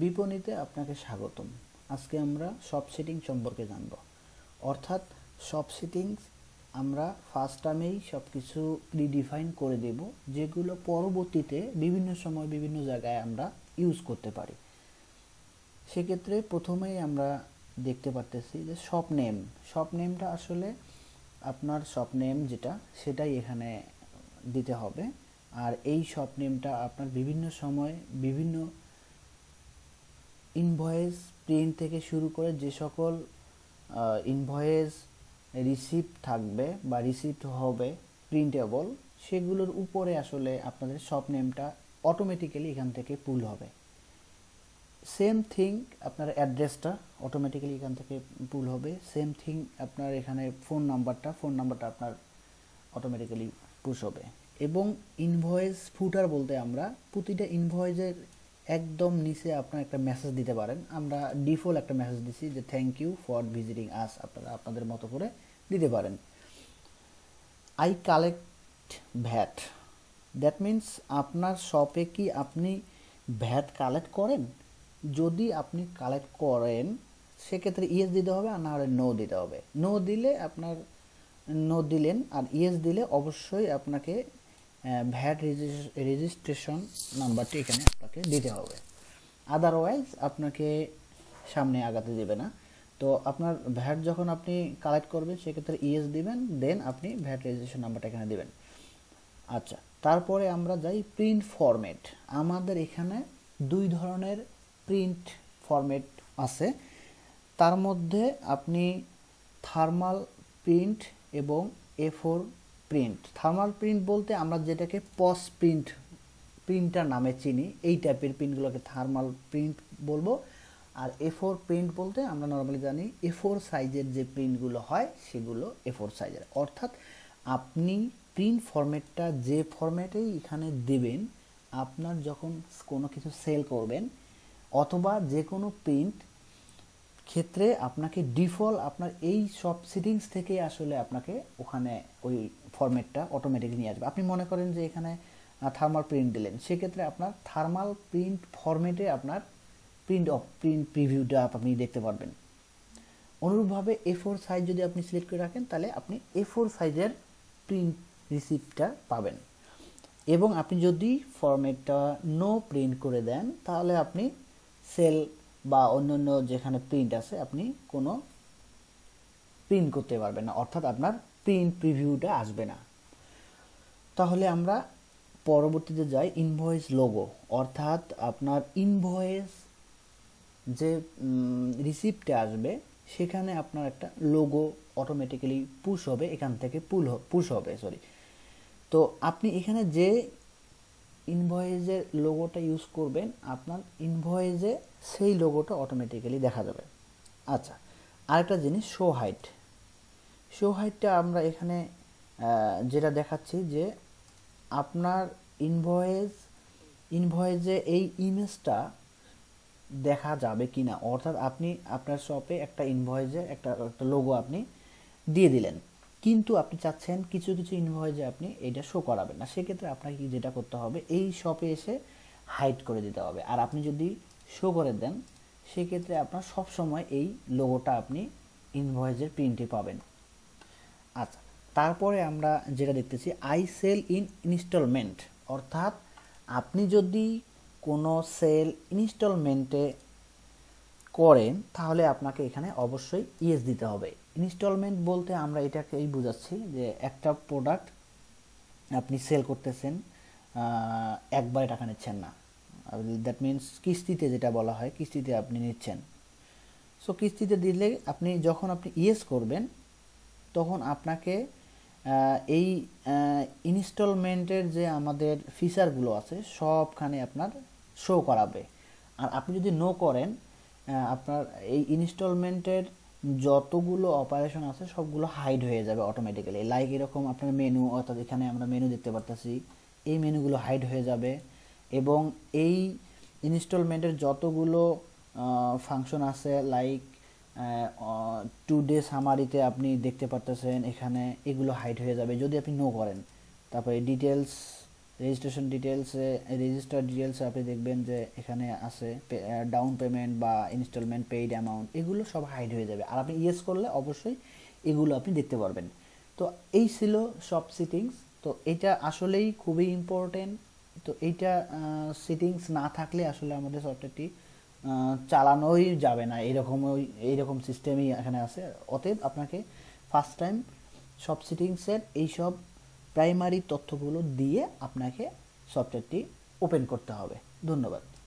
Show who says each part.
Speaker 1: বিপণীতে আপনাকে স্বাগতম আজকে আমরা সব সেটিং সম্পর্কে জানব অর্থাৎ সব সেটিংস আমরা ফার্স্ট টার্মেই সব কিছু প্রিডিফাইন করে দেব যেগুলো পরবর্তীতে বিভিন্ন সময় বিভিন্ন জায়গায় আমরা ইউজ করতে পারি সেক্ষেত্রে প্রথমেই আমরা দেখতে পারতেছি যে শপ নেম শপ নেমটা আসলে আপনার শপ নেম যেটা সেটাই এখানে দিতে হবে আর এই শপ নেমটা আপনার বিভিন্ন সময় বিভিন্ন ইনভয়েস প্রিন্ট থেকে শুরু করে যে সকল ইনভয়েস রিসিপ্ট থাকবে বা রিসিপ্ট হবে প্রিন্টেবল সেগুলোর উপরে আসলে আপনাদের সব নেমটা অটোমেটিক্যালি এখান থেকে পুল হবে সেম থিং আপনার অ্যাড্রেসটা অটোমেটিক্যালি এখান থেকে পুল হবে সেম থিং আপনার এখানে ফোন নাম্বারটা ফোন নাম্বারটা আপনার অটোমেটিক্যালি পুশ হবে এবং ইনভয়েস ফুটার বলতে আমরা প্রতিটা ইনভয়েসের একদম নিচে আপনার একটা মেসেজ দিতে পারেন আমরা ডিফল্ট একটা মেসেজ দিছি যে thank you for visiting us আপনারা আপনাদের মতো করে দিতে পারেন I collect VAT that means আপনার শপে কি আপনি ভ্যাট কালেক্ট করেন যদি আপনি কালেক্ট করেন সেক্ষেত্রে ইয়েস দিতে হবে আর না হলে নো দিতে হবে নো দিলে আপনার নো দিলেন আর ইয়েস দিলে অবশ্যই আপনাকে ভ্যাট রেজিস্ট্রেশন নাম্বারটি এখানে আপনাকে দিতে হবে আদারওয়াইজ আপনাকে সামনে আগাতে দেবে না তো আপনার ভ্যাট যখন আপনি কালেক্ট করবেন সেক্ষেত্রে ইএস দিবেন দেন আপনি ভ্যাট রেজিস্ট্রেশন নাম্বারটা এখানে দেবেন আচ্ছা তারপরে আমরা যাই প্রিন্ট ফরম্যাট আমাদের এখানে দুই ধরনের প্রিন্ট ফরম্যাট আছে তার মধ্যে আপনি থার্মাল প্রিন্ট এবং A four print thermal print বলতে আমরা যেটাকে পস প্রিন্ট প্রিন্টার নামে চিনি এই টাইপের প্রিন্টগুলোকে থার্মাল প্রিন্ট বলবো আর এ ফোর প্রিন্ট বলতে আমরা নর্মালি জানি এ ফোর সাইজের যে প্রিন্টগুলো হয় সেগুলো এ ফোর সাইজের অর্থাৎ আপনি প্রিন্ট ফরম্যাটটা যে ফরম্যাটেই এখানে দেবেন আপনার যখন কোনো কিছু সেল করবেন অথবা যে কোনো প্রিন্ট ক্ষেত্রে আপনাকে ডিফল্ট আপনার এই সব সিটিংস থেকে আসলে আপনাকে ওখানে ওই ফরম্যাটটা অটোমেটিক নিয়ে আসবে আপনি মনে করেন যে এখানে থার্মাল প্রিন্ট দিলেন সেক্ষেত্রে আপনার থার্মাল প্রিন্ট ফরম্যাটে আপনার প্রিন্ট অফ প্রিন্ট প্রিভিউটা আপনি দেখতে পারবেন অনুরূপভাবে এ ফোর সাইজ যদি আপনি সিলেক্ট করে রাখেন তাহলে আপনি এ ফোর সাইজের প্রিন্ট রিসিপ্টটা পাবেন এবং আপনি যদি ফরম্যাটটা নো প্রিন্ট করে দেন তাহলে আপনি সেল বা অন্যান্য যেখানে প্রিন্ট আছে আপনি কোনো প্রিন্ট করতে পারবেন না অর্থাৎ আপনার প্রিন্ট প্রিভিউটা আসবে না তাহলে আমরা পরবর্তীতে যাই ইনভয়েস লোগো অর্থাৎ আপনার ইনভয়েস যে রিসিপ্টে আসবে সেখানে আপনার একটা লোগো অটোমেটিক্যালি পুশ হবে এখান থেকে পুল পুশ হবে সরি তো আপনি এখানে যে ইনভয়েজের লোগোটা ইউজ করবেন আপনার ইনভয়েজে সেই লোগোটা অটোমেটিক্যালি দেখা যাবে আচ্ছা আরেকটা জিনিস শো হাইট শো হাইটটা আমরা এখানে যেটা দেখাচ্ছি যে আপনার ইনভয়েজ ইনভয়েজে এই ইমেজটা দেখা যাবে কি না অর্থাৎ আপনি আপনার শপে একটা ইনভয়েজে একটা একটা লোগো আপনি দিয়ে দিলেন কিন্তু আপনি চাচ্ছেন কিছু কিছু ইনভয়েজে আপনি এটা শো করাবেন না সেক্ষেত্রে আপনাকে যেটা করতে হবে এই শপে এসে হাইড করে দিতে হবে আর আপনি যদি শো করে দেন সেক্ষেত্রে আপনার সব সময় এই লোগোটা আপনি ইনভয়েসের প্রিন্টে পাবেন আচ্ছা তারপরে আমরা যেটা দেখতেছি আই সেল ইন ইনস্টলমেন্ট অর্থাৎ আপনি যদি কোনো সেল ইনস্টলমেন্টে করেন তাহলে আপনাকে এখানে অবশ্যই ইএস দিতে হবে ইনস্টলমেন্ট বলতে আমরা এটাকেই বোঝাচ্ছি যে একটা প্রোডাক্ট আপনি সেল করতেছেন একবারে টাকা নিচ্ছেন না দ্যাট মিনস কিস্তিতে যেটা বলা হয় কিস্তিতে আপনি নিচ্ছেন সো কিস্তিতে দিলে আপনি যখন আপনি ইয়েস করবেন তখন আপনাকে এই ইনস্টলমেন্টের যে আমাদের ফিচারগুলো আছে সবখানে আপনার শো করাবে আর আপনি যদি নো করেন আপনার এই ইনস্টলমেন্টের যতগুলো অপারেশন আছে সবগুলো হাইড হয়ে যাবে অটোমেটিক্যালি লাইক এরকম আপনার মেনু অর্থাৎ এখানে আমরা মেনু দেখতে পারতেছি এই মেনুগুলো হাইড হয়ে যাবে এবং এই ইনস্টলমেন্টের যতগুলো ফাংশন আছে লাইক টু ডে সামারিতে আপনি দেখতে পারতেছেন এখানে এগুলো হাইড হয়ে যাবে যদি আপনি নো করেন তারপরে ডিটেলস রেজিস্ট্রেশন ডিটেলসে রেজিস্টার ডিটেলসে আপনি দেখবেন যে এখানে আছে ডাউন পেমেন্ট বা ইনস্টলমেন্ট পেইড অ্যামাউন্ট এগুলো সব হাইড হয়ে যাবে আর আপনি ইয়েস করলে অবশ্যই এগুলো আপনি দেখতে পারবেন তো এই ছিল সব সিটিংস তো এটা আসলেই খুবই ইম্পর্টেন্ট তো এইটা সিটিংস না থাকলে আসলে আমাদের সফটওয়্যারটি চালানোই যাবে না এরকম ওই এইরকম সিস্টেমই এখানে আছে অতএব আপনাকে ফার্স্ট টাইম সব সিটিংসের এইসব প্রাইমারি তথ্যগুলো দিয়ে আপনাকে সফটওয়্যারটি ওপেন করতে হবে ধন্যবাদ